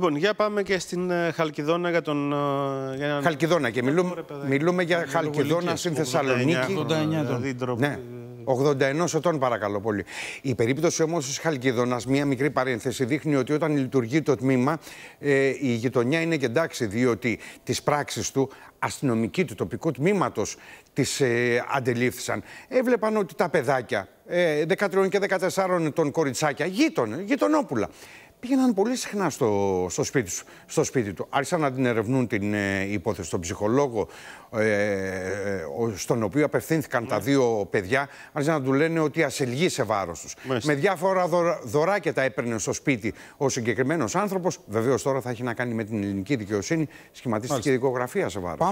Λοιπόν, για πάμε και στην ε, Χαλκιδόνα για τον. Ε, για Χαλκιδόνα και μιλούμε, μιλούμε για Χαλκιδόνα στην Θεσσαλονίκη. 89, 89 δηλαδή, ναι. 81 ετών, παρακαλώ πολύ. Η περίπτωση όμως της Χαλκιδόνας, μία μικρή παρένθεση, δείχνει ότι όταν λειτουργεί το τμήμα, ε, η γειτονιά είναι και εντάξει, διότι τις πράξεις του αστυνομικοί του τοπικού τμήματος τις ε, αντελήφθησαν. Έβλεπαν ότι τα παιδάκια, ε, 13 και 14 ετών κοριτσάκια, γείτονε, γειτονόπουλα, πήγαιναν πολύ συχνά στο, στο, σπίτι, του, στο σπίτι του. Άρχισαν να την ερευνούν την ε, υπόθεση στον ψυχολόγο, ε, στον οποίο απευθύνθηκαν τα ναι. δύο παιδιά, άρχισαν να του λένε ότι ασελγεί σε βάρος τους. Με διάφορα δωράκια τα έπαιρνε στο σπίτι ο συγκεκριμένος άνθρωπος. Βεβαίως τώρα θα έχει να κάνει με την ελληνική δικαιοσύνη, σχηματίστηκε η δικογραφία σε βάρος.